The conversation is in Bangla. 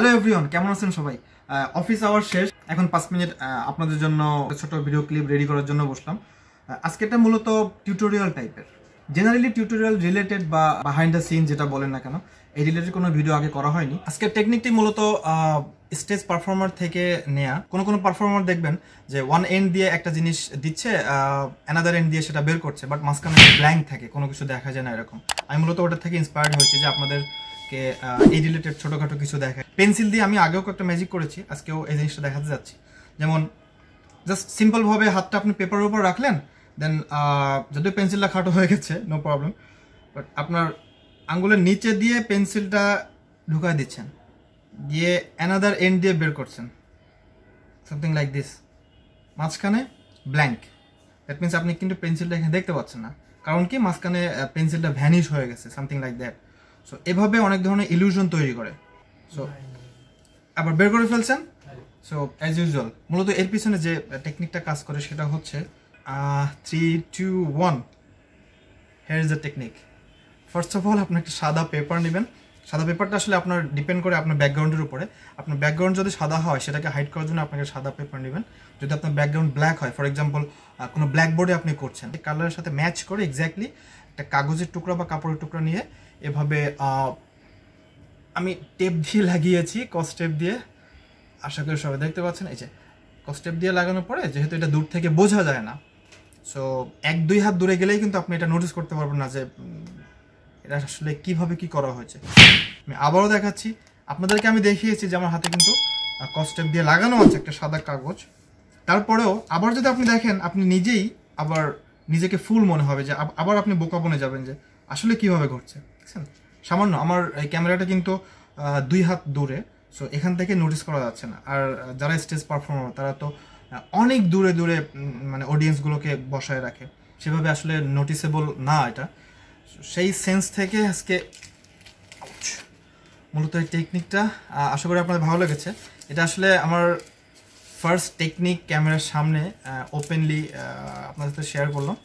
হ্যালো এভরিওন কেমন আছেন সবাই অফিস আওয়ার শেষ এখন পাঁচ মিনিট আপনাদের জন্য ছোট ভিডিও ক্লিপ রেডি করার জন্য বসলাম আজকেরটা মূলত টিউটোরিয়াল টাইপের জেনারেলি টিউটোরিয়াল রিলেটেড বা বাহাইন্ড দ্য সিন যেটা বলেন না কেন এই রিলেটেড কোনো ভিডিও আগে করা হয়নি আজকে টেকনিকটি মূলত স্টেজ পারফর্মার থেকে নেয়া কোনো কোনো পারফর্মার দেখবেন যে ওয়ান এন্ড দিয়ে একটা জিনিস দিচ্ছে অ্যানাদার এন্ড দিয়ে সেটা বের করছে বাট মাঝখানে ব্ল্যাঙ্ক থাকে কোনো কিছু দেখা যায় না এরকম আমি মূলত ওটা থেকে ইন্সপায়ার্ড হয়েছি যে আপনাদের আজকে এই রিলেটেড ছোটোখাটো কিছু দেখায় পেন্সিল দিয়ে আমি আগেও একটা ম্যাজিক করেছি আজকেও এই জিনিসটা দেখাতে যাচ্ছি যেমন জাস্ট সিম্পলভাবে হাতটা আপনি পেপারের উপর রাখলেন দেন যদিও পেন্সিলটা খাটো হয়ে গেছে নো প্রবলেম বাট আপনার আঙ্গুলের নিচে দিয়ে পেন্সিলটা ঢুকায় দিচ্ছেন দিয়ে অ্যানাদার এন্ড দিয়ে বের করছেন সামথিং লাইক দিস মাঝখানে ব্ল্যাঙ্ক দ্যাট মিনস আপনি কিন্তু পেন্সিলটা এখানে দেখতে পাচ্ছেন না কারণ কি মাঝখানে পেন্সিলটা ভ্যানিশ হয়ে গেছে সামথিং লাইক দ্যাট সো এভাবে অনেক ধরনের ইলিউশন তৈরি করে সো আবার বের করে ফেলছেন সো অ্যাজ ইউজুয়াল মূলত এর পিছনে যে টেকনিকটা কাজ করে সেটা হচ্ছে three two one here is the technique first of all আপনি একটা সাদা পেপার নেবেন সাদা পেপারটা আসলে আপনার ডিপেন্ড করে আপনার ব্যাকগ্রাউন্ডের উপরে আপনার ব্যাকগ্রাউন্ড যদি সাদা হয় সেটাকে হাইড করার জন্য আপনাকে সাদা পেপার নেবেন যদি আপনার ব্যাকগ্রাউন্ড ব্ল্যাক হয় ফর এক্সাম্পল কোনো ব্ল্যাকবোর্ডে আপনি করছেন কালারের সাথে ম্যাচ করে এক্স্যাক্টলি একটা কাগজের টুকরা বা কাপড়ের টুকরা নিয়ে এভাবে আমি টেপ দিয়ে লাগিয়েছি কস্টেপ দিয়ে আশা করি সবাই দেখতে পাচ্ছেন এই যে কস্টেপ দিয়ে লাগানোর পরে যেহেতু এটা দূর থেকে বোঝা যায় না সো এক দুই হাত দূরে গেলেই কিন্তু আপনি এটা নোটিস করতে পারবেন না যে এটা আসলে কিভাবে কি করা হয়েছে আমি আবারও দেখাচ্ছি আপনাদেরকে আমি দেখিয়েছি যে আমার হাতে কিন্তু কস্টেপ দিয়ে লাগানো আছে একটা সাদা কাগজ তারপরেও আবার যদি আপনি দেখেন আপনি নিজেই আবার নিজেকে ফুল মনে হবে যে আবার আপনি বোকা বনে যাবেন যে আসলে কিভাবে ঘটছে দেখছেন সামান্য আমার এই ক্যামেরাটা কিন্তু দুই হাত দূরে সো এখান থেকে নোটিস করা যাচ্ছে না আর যারা স্টেজ পারফর্মার তারা তো অনেক দূরে দূরে মানে অডিয়েন্সগুলোকে বসায় রাখে সেভাবে আসলে নোটিসেবল না এটা সেই সেন্স থেকে আজকে মূলত এই টেকনিকটা আশা করি আপনাদের ভালো লেগেছে এটা আসলে আমার ফার্স্ট টেকনিক ক্যামেরার সামনে ওপেনলি uh, uh, আপনাদের সাথে শেয়ার করলাম